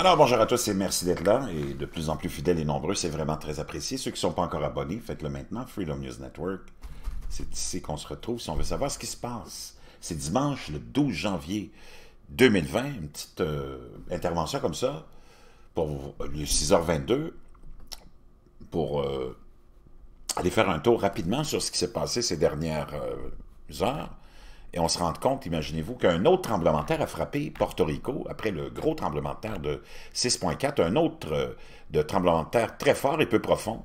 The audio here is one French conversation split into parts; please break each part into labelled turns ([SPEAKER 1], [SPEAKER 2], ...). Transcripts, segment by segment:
[SPEAKER 1] Alors bonjour à tous et merci d'être là et de plus en plus fidèles et nombreux, c'est vraiment très apprécié. Ceux qui ne sont pas encore abonnés, faites-le maintenant, Freedom News Network. C'est ici qu'on se retrouve si on veut savoir ce qui se passe. C'est dimanche le 12 janvier 2020, une petite euh, intervention comme ça pour euh, le 6h22 pour euh, aller faire un tour rapidement sur ce qui s'est passé ces dernières heures et on se rend compte, imaginez-vous, qu'un autre tremblement de terre a frappé Porto Rico après le gros tremblement de terre de 6.4, un autre euh, de tremblement de terre très fort et peu profond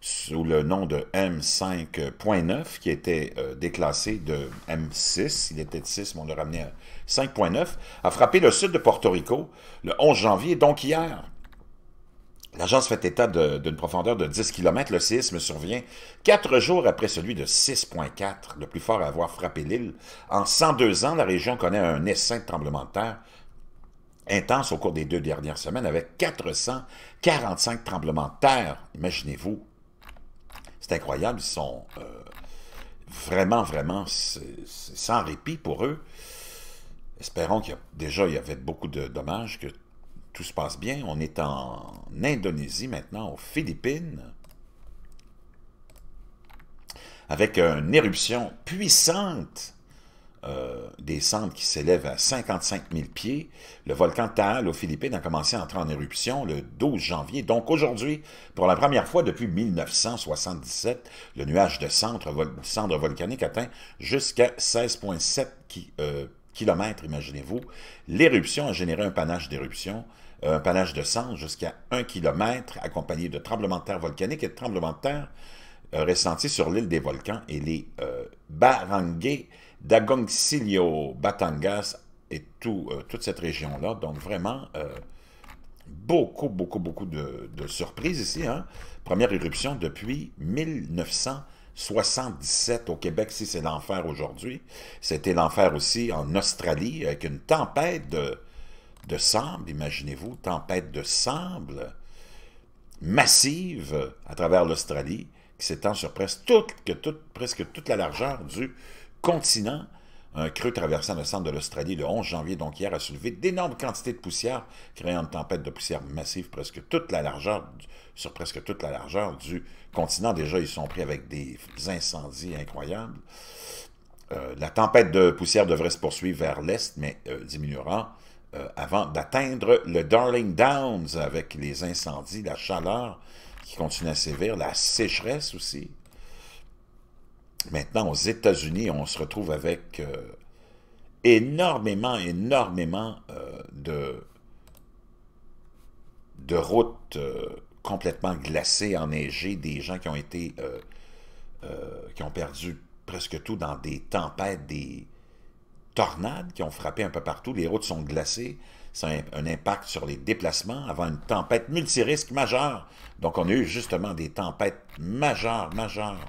[SPEAKER 1] sous le nom de M5.9 qui était euh, déclassé de M6, il était de 6 mais on l'a ramené à 5.9, a frappé le sud de Porto Rico le 11 janvier, donc hier, L'agence fait état d'une profondeur de 10 km. Le séisme survient quatre jours après celui de 6,4, le plus fort à avoir frappé l'île. En 102 ans, la région connaît un essaim de tremblement de terre intense au cours des deux dernières semaines avec 445 tremblements de terre. Imaginez-vous, c'est incroyable, ils sont euh, vraiment, vraiment sans répit pour eux. Espérons qu'il y a déjà, il y avait beaucoup de dommages, que tout se passe bien. On est en Indonésie maintenant, aux Philippines, avec une éruption puissante euh, des cendres qui s'élèvent à 55 000 pieds. Le volcan Taal aux Philippines a commencé à entrer en éruption le 12 janvier. Donc aujourd'hui, pour la première fois depuis 1977, le nuage de cendres, volcaniques atteint jusqu'à 16,7 qui euh, Kilomètres, imaginez-vous, l'éruption a généré un panache d'éruption, euh, un panache de sang jusqu'à un kilomètre, accompagné de tremblements de terre volcaniques et de tremblements de terre euh, ressentis sur l'île des volcans et les euh, barangues Batangas et tout, euh, toute cette région-là. Donc vraiment, beaucoup, beaucoup, beaucoup de, surprises ici. Hein. Première éruption depuis 1900. 77 au Québec, si c'est l'enfer aujourd'hui. C'était l'enfer aussi en Australie, avec une tempête de, de sable, imaginez-vous, tempête de sable massive à travers l'Australie, qui s'étend sur presque presque toute la largeur du continent un creux traversant le centre de l'Australie le 11 janvier, donc hier, a soulevé d'énormes quantités de poussière, créant une tempête de poussière massive presque toute la largeur, sur presque toute la largeur du continent. Déjà, ils sont pris avec des incendies incroyables. Euh, la tempête de poussière devrait se poursuivre vers l'est, mais euh, diminuera, euh, avant d'atteindre le Darling Downs avec les incendies, la chaleur qui continue à sévir, la sécheresse aussi. Maintenant, aux États-Unis, on se retrouve avec euh, énormément, énormément euh, de, routes euh, complètement glacées, enneigées, des gens qui ont été, qui ont perdu presque tout dans des tempêtes, des tornades qui ont frappé un peu partout. Les routes sont glacées, ça a un impact sur les déplacements avant une tempête multirisque majeure. Donc, on a eu justement des tempêtes majeures, majeures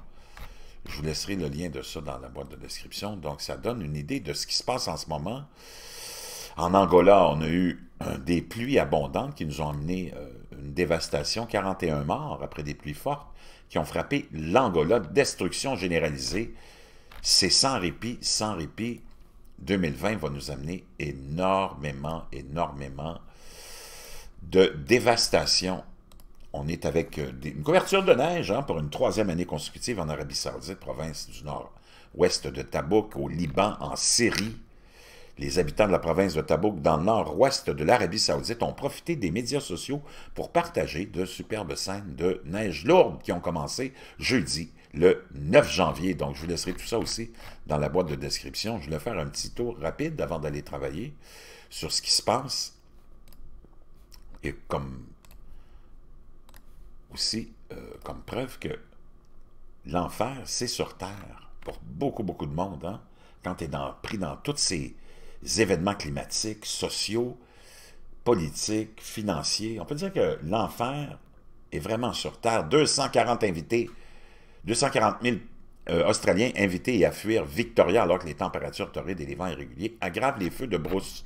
[SPEAKER 1] je vous laisserai le lien de ça dans la boîte de description. Donc, ça donne une idée de ce qui se passe en ce moment. En Angola, on a eu des pluies abondantes qui nous ont amené euh, une dévastation, 41 morts après des pluies fortes qui ont frappé l'Angola, destruction généralisée. C'est sans répit, sans répit. 2020 va nous amener énormément, énormément de dévastation on est avec euh, une couverture de neige hein, pour une troisième année consécutive en Arabie saoudite, province du nord-ouest de Tabouk, au Liban, en Syrie. Les habitants de la province de Tabouk, dans le nord-ouest de l'Arabie saoudite, ont profité des médias sociaux pour partager de superbes scènes de neige lourde qui ont commencé jeudi, le 9 janvier. Donc, je vous laisserai tout ça aussi dans la boîte de description. Je vais faire un petit tour rapide avant d'aller travailler sur ce qui se passe. Et comme aussi euh, comme preuve que l'enfer, c'est sur Terre pour beaucoup, beaucoup de monde. Hein. Quand tu es dans, pris dans tous ces événements climatiques, sociaux, politiques, financiers, on peut dire que l'enfer est vraiment sur Terre. 240 invités, 240 000 euh, Australiens invités à fuir Victoria alors que les températures torrides et les vents irréguliers aggravent les feux de brousse.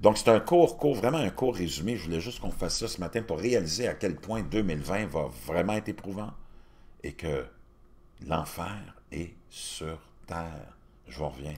[SPEAKER 1] Donc, c'est un court cours, vraiment un court résumé. Je voulais juste qu'on fasse ça ce matin pour réaliser à quel point 2020 va vraiment être éprouvant et que l'enfer est sur terre. Je reviens.